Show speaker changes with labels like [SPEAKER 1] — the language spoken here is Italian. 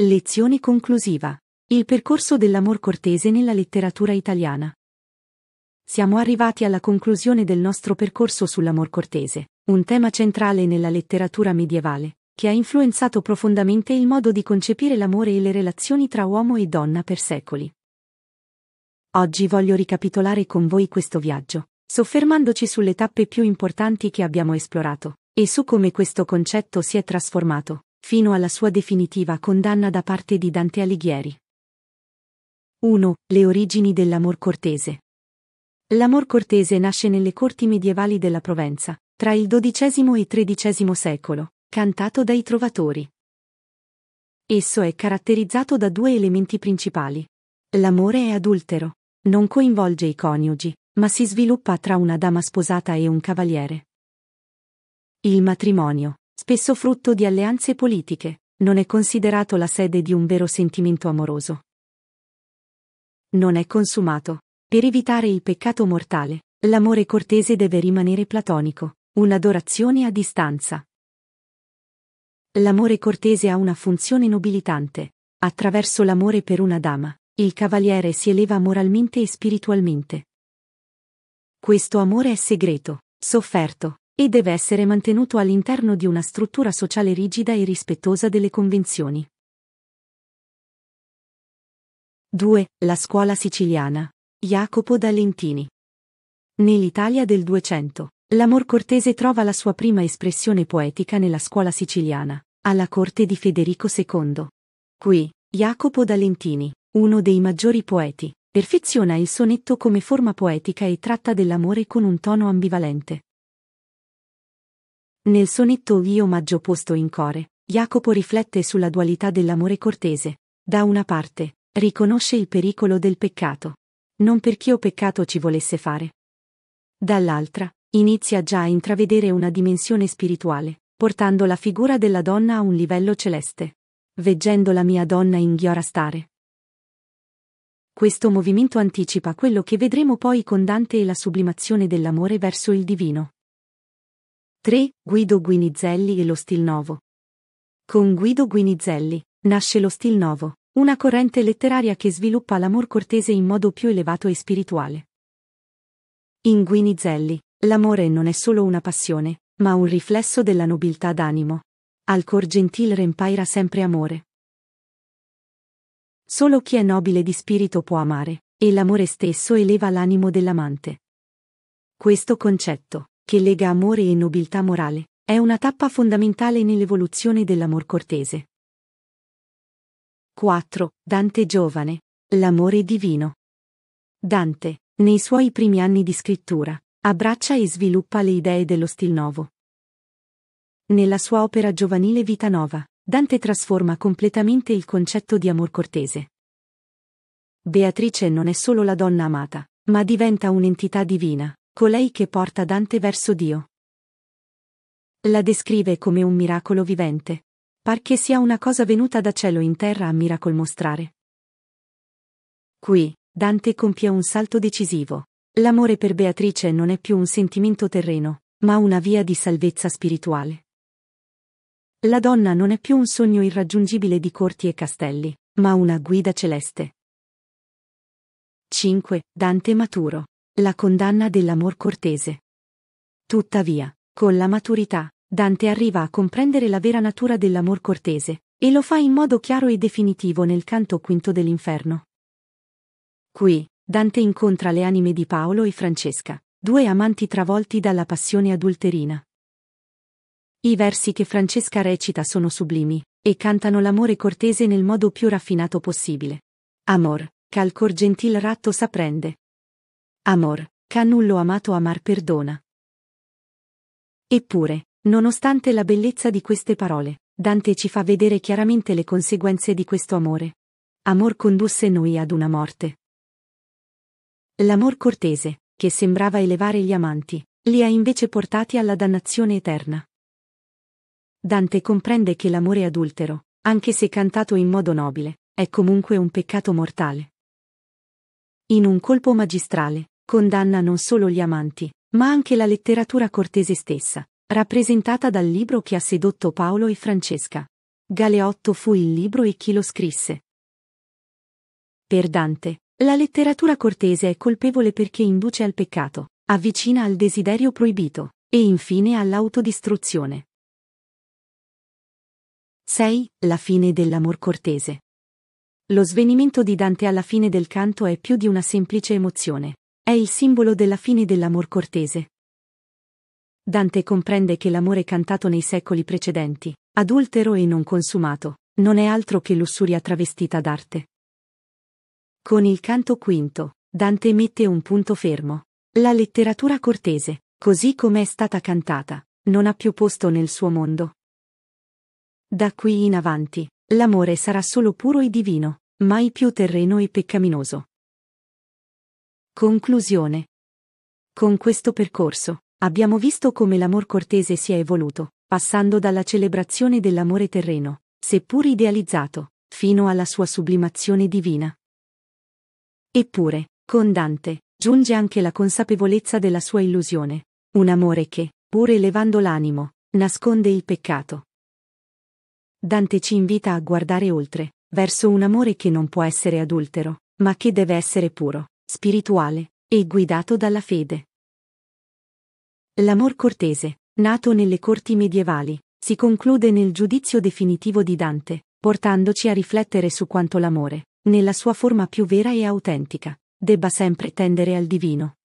[SPEAKER 1] Lezione conclusiva. Il percorso dell'amor cortese nella letteratura italiana. Siamo arrivati alla conclusione del nostro percorso sull'amor cortese, un tema centrale nella letteratura medievale, che ha influenzato profondamente il modo di concepire l'amore e le relazioni tra uomo e donna per secoli. Oggi voglio ricapitolare con voi questo viaggio, soffermandoci sulle tappe più importanti che abbiamo esplorato, e su come questo concetto si è trasformato, fino alla sua definitiva condanna da parte di Dante Alighieri. 1. Le origini dell'amor cortese. L'amor cortese nasce nelle corti medievali della Provenza, tra il XII e XIII secolo, cantato dai trovatori. Esso è caratterizzato da due elementi principali. L'amore è adultero, non coinvolge i coniugi, ma si sviluppa tra una dama sposata e un cavaliere. Il matrimonio, spesso frutto di alleanze politiche, non è considerato la sede di un vero sentimento amoroso. Non è consumato. Per evitare il peccato mortale, l'amore cortese deve rimanere platonico, un'adorazione a distanza. L'amore cortese ha una funzione nobilitante. Attraverso l'amore per una dama, il cavaliere si eleva moralmente e spiritualmente. Questo amore è segreto, sofferto, e deve essere mantenuto all'interno di una struttura sociale rigida e rispettosa delle convenzioni. 2. La scuola siciliana. Jacopo D'Alentini. Nell'Italia del 200, l'amor cortese trova la sua prima espressione poetica nella scuola siciliana, alla corte di Federico II. Qui, Jacopo D'Alentini, uno dei maggiori poeti, perfeziona il sonetto come forma poetica e tratta dell'amore con un tono ambivalente, nel sonetto Io Maggio posto in core, Jacopo riflette sulla dualità dell'amore cortese. Da una parte, riconosce il pericolo del peccato. Non perché io peccato ci volesse fare. Dall'altra, inizia già a intravedere una dimensione spirituale, portando la figura della donna a un livello celeste. Veggendo la mia donna in ghiora stare. Questo movimento anticipa quello che vedremo poi con Dante e la sublimazione dell'amore verso il divino. 3. Guido Guinizelli e lo Stil Novo. Con Guido Guinizelli nasce lo Stil Novo, una corrente letteraria che sviluppa l'amor cortese in modo più elevato e spirituale. In Guinizelli, l'amore non è solo una passione, ma un riflesso della nobiltà d'animo. Al cor gentil rempaira sempre amore. Solo chi è nobile di spirito può amare, e l'amore stesso eleva l'animo dell'amante. Questo concetto che lega amore e nobiltà morale, è una tappa fondamentale nell'evoluzione dell'amor cortese. 4. Dante giovane. L'amore divino. Dante, nei suoi primi anni di scrittura, abbraccia e sviluppa le idee dello stil nuovo. Nella sua opera giovanile Vita Nova, Dante trasforma completamente il concetto di amor cortese. Beatrice non è solo la donna amata, ma diventa un'entità divina, colei che porta Dante verso Dio. La descrive come un miracolo vivente. Par che sia una cosa venuta da cielo in terra a miracol mostrare. Qui, Dante compie un salto decisivo. L'amore per Beatrice non è più un sentimento terreno, ma una via di salvezza spirituale. La donna non è più un sogno irraggiungibile di corti e castelli, ma una guida celeste. 5. Dante maturo. La condanna dell'amor cortese. Tuttavia, con la maturità, Dante arriva a comprendere la vera natura dell'amor cortese, e lo fa in modo chiaro e definitivo nel canto quinto dell'inferno. Qui, Dante incontra le anime di Paolo e Francesca, due amanti travolti dalla passione adulterina. I versi che Francesca recita sono sublimi, e cantano l'amore cortese nel modo più raffinato possibile. Amor, che al cor gentil ratto s'apprende, Amor, canullo amato Amar perdona. Eppure, nonostante la bellezza di queste parole, Dante ci fa vedere chiaramente le conseguenze di questo amore. Amor condusse noi ad una morte. L'amor cortese, che sembrava elevare gli amanti, li ha invece portati alla dannazione eterna. Dante comprende che l'amore adultero, anche se cantato in modo nobile, è comunque un peccato mortale. In un colpo magistrale, condanna non solo gli amanti, ma anche la letteratura cortese stessa, rappresentata dal libro che ha sedotto Paolo e Francesca. Galeotto fu il libro e chi lo scrisse. Per Dante, la letteratura cortese è colpevole perché induce al peccato, avvicina al desiderio proibito, e infine all'autodistruzione. 6. La fine dell'amor cortese. Lo svenimento di Dante alla fine del canto è più di una semplice emozione. È il simbolo della fine dell'amor cortese. Dante comprende che l'amore cantato nei secoli precedenti, adultero e non consumato, non è altro che lussuria travestita d'arte. Con il canto quinto, Dante mette un punto fermo. La letteratura cortese, così come è stata cantata, non ha più posto nel suo mondo. Da qui in avanti, l'amore sarà solo puro e divino, mai più terreno e peccaminoso. Conclusione. Con questo percorso, abbiamo visto come l'amor cortese si è evoluto, passando dalla celebrazione dell'amore terreno, seppur idealizzato, fino alla sua sublimazione divina. Eppure, con Dante, giunge anche la consapevolezza della sua illusione, un amore che, pur elevando l'animo, nasconde il peccato. Dante ci invita a guardare oltre, verso un amore che non può essere adultero, ma che deve essere puro spirituale e guidato dalla fede. L'amor cortese, nato nelle corti medievali, si conclude nel giudizio definitivo di Dante, portandoci a riflettere su quanto l'amore, nella sua forma più vera e autentica, debba sempre tendere al divino,